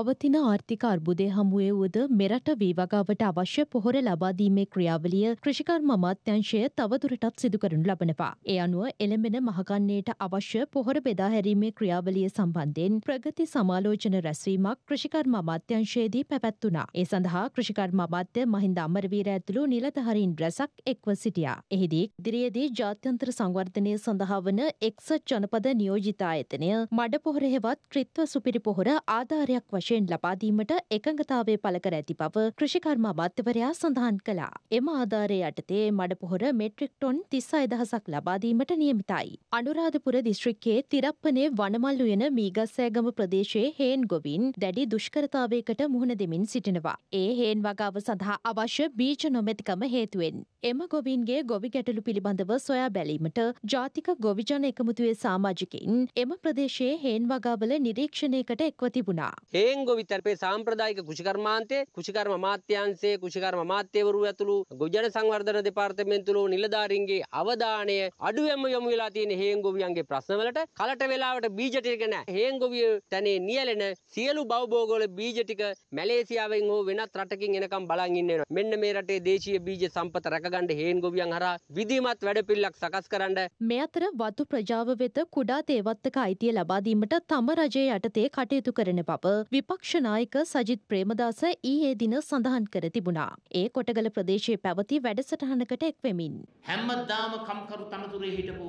පවතින ආර්ථික අර්බුදය හමුවේ වුවද මෙරට වීවගාවට අවශ්‍ය පොහොර ලබාදීමේ ක්‍රියාවලිය ක්‍රෂිකර්ම අමාත්‍යංශය තවදුරටත් සිදුකරනු ලබනවා. ඒ අනුව එළඹෙන මහගන්නේට අවශ්‍ය පොහොර බෙදාහැරීමේ ක්‍රියාවලිය සම්බන්ධයෙන් ප්‍රගති සමාලෝචන රැස්වීමක් ක්‍රෂිකර්ම අමාත්‍යංශයේදී පැවැත්වුණා. ඒ සඳහා ක්‍රෂිකර්ම අමාත්‍ය මහින්ද අමරවීර ඇතුළු නිලධහරින් රැසක් එක්ව සිටියා. එහිදී දිරියේදී ජාත්‍යන්තර සංවර්ධනය සඳහා වන එක්සත් ජනපද නියෝජිතායතනය මඩ පොහොර හෙවත් ක්‍රිත්ව සුපිරි පොහොර ආධාරයක් වශයෙන් වශයෙන් ලබාදීමට එකඟතාවය පළ කර ඇති බව කෘෂිකර්ම අමාත්‍යවරයා සඳහන් කළා. එම ආධාරය යටතේ මඩ පොහොර මෙට්‍රික් ටොන් තිස් අයදහසක් ලබාදීමට නියමිතයි. අනුරාධපුර දිස්ත්‍රික්කේ තිරප්පනේ වනමල් උයන මීගස්සෑගම ප්‍රදේශයේ හේන් ගොවින් දැඩි දුෂ්කරතාවයකට මුහුණ දෙමින් සිටිනවා. ඒ හේන් වගාව සඳහා අවශ්‍ය බීජ නොමැතිකම හේතුවෙන්. එම ගොවින්ගේ ගොවි ගැටලු පිළිබඳව සොයා බැලීමට ජාතික ගොවිජන එකමුතුවේ සාමාජිකයින් එම ප්‍රදේශයේ හේන් වගාවල නිරීක්ෂණයකට එක්ව තිබුණා. ඒ හේංගොවිතර පේ සාම්ප්‍රදායික කුෂිකර්මාන්තයේ කුෂිකර්ම අමාත්‍යාංශයේ කුෂිකර්ම අමාත්‍යවරු ඇතුළු ගොජන සංවර්ධන දෙපාර්තමේන්තුළු නිලධාරීන්ගේ අවධානය අඩුවෙන්ම යොමු වෙලා තියෙන හේංගොවියන්ගේ ප්‍රශ්නවලට කලට වෙලාවට බීජ ටික නැහැ. හේංගොවිය තනේ නියැලෙන සියලු බවභෝගවල බීජ ටික මැලේසියාවෙන් හෝ වෙනත් රටකින් එනකම් බලන් ඉන්න වෙනවා. මෙන්න මේ රටේ දේශීය බීජ සම්පත රැකගන්න හේංගොවියන් හරහා විධිමත් වැඩපිළිවෙලක් සකස් කරන්න. මේ අතර වතු ප්‍රජාව වෙත කුඩා තේවත්තක අයිතිය ලබා දීමට තම රජයේ යටතේ කටයුතු කරන බව විපක්ෂනායක සජිත් ප්‍රේමදාස ඊයේ දින සඳහන් කර තිබුණා. ඒ කොටගල ප්‍රදේශයේ පැවති වැඩසටහනකට එක්වෙමින්. හැමදාම කම්කරු තනතුරේ හිටපු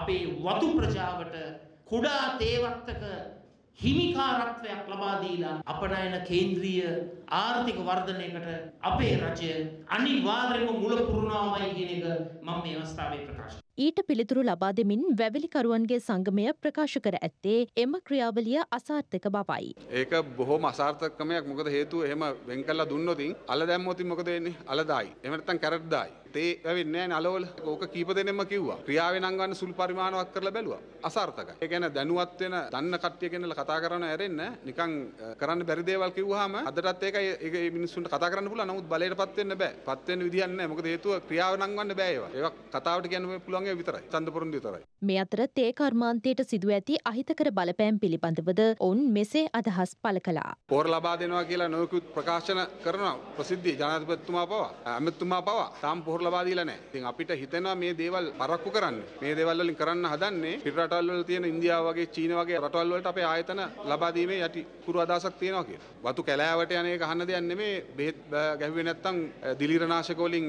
අපේ වතු ප්‍රජාවට කුඩා තේවත්තක හිමිකාරත්වයක් ලබා දීලා අපනයන කේන්ද්‍රීය ආර්ථික වර්ධනයකට අපේ රජය අනිවාර්යයෙන්ම මුල පුරුණාමයි කියන එක මම මේ අවස්ථාවේ ප්‍රකාශ ඊට පිළිතුරු ලබා දෙමින් වැවිලිකරුවන්ගේ සංගමය ප්‍රකාශ කර ඇත්තේ එම ක්‍රියාවලිය අසාර්ථක බවයි. ඒක බොහොම අසාර්ථකමයක් මොකද හේතුව එහෙම වෙන් කරලා දුන්නොතින් අල දැම්මොතින් මොකද වෙන්නේ? අල දායි. එහෙම නැත්නම් කැරට් දායි. තේ වැවෙන්නේ නැහැ නලවල. ඕක කීප දෙනෙක්ම කිව්වා. ක්‍රියාවේ නම් ගන්න සුළු පරිමාණයක් කරලා බැලුවා. අසාර්ථකයි. ඒ කියන්නේ දැනුවත් වෙන දන්න කට්ටිය කෙනෙක්ලා කතා කරන ඇරෙන්න නිකන් කරන්න බැරි දේවල් කිව්වහම අදටත් ඒකයි ඒක මේ මිනිස්සුන්ට කතා කරන්න පුළුවන්. නමුත් බලයටපත් වෙන්න බෑ. පත් වෙන්න විදියක් නැහැ. මොකද හේතුව ක්‍රියාව නම් ගන්න බෑ ඒවා. ඒවා කතාවට කියන්න පුළුවන් ප්‍රතිඵලය විතරයි චන්දපුරන් විතරයි. මේ අතර තේ කර්මාන්තයට සිදුව ඇති අහිතකර බලපෑම් පිළිබඳවද ඔවුන් මෙසේ අදහස් පළ කළා. පෝර ලබා දෙනවා කියලා නොයෙකුත් ප්‍රකාශන කරන ප්‍රසිද්ධ ජනාධිපතිතුමා පවා ඇමතිතුමා පවා තාම පොහොර ලබා දීලා නැහැ. ඉතින් අපිට හිතෙනවා මේ දේවල් පරක්කු කරන්න. මේ දේවල් වලින් කරන්න හදන්නේ පිට රටවල් වල තියෙන ඉන්දියාව වගේ චීන වගේ රටවල් වලට අපේ ආයතන ලබා දීමේ යටි කුරු අදහසක් තියෙනවා කියලා. වතු කැලෑවට යන එක අහන්න දෙයක් නෙමෙයි. බෙහෙත් ගැහුවේ නැත්නම් දිලිරනාශක වලින්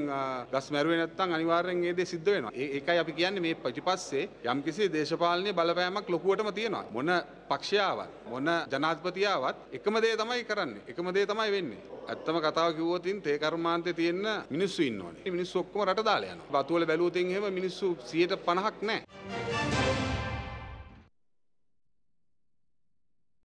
ගස් මැරුවේ නැත්නම් අනිවාර්යෙන් ඒ දේ සිද්ධ වෙනවා. ඒකයි අපි ඒක කියන්නේ මේ ප්‍රතිපස්සේ යම්කිසි දේශපාලනීය බලපෑමක් ලොකුවටම තියෙනවා. මොන පක්ෂයාවත් මොන ජනාධිපතියාවත් එකම දේ තමයි කරන්නේ. එකම දේ තමයි වෙන්නේ. ඇත්තම කතාව කිව්වොත් තේ කර්මාන්තේ තියෙන මිනිස්සු ඉන්නෝනේ. මිනිස්සු ඔක්කොම රට දාලා යනවා. වතුවල බැලුවොත් එහෙම මිනිස්සු 150ක් නැහැ.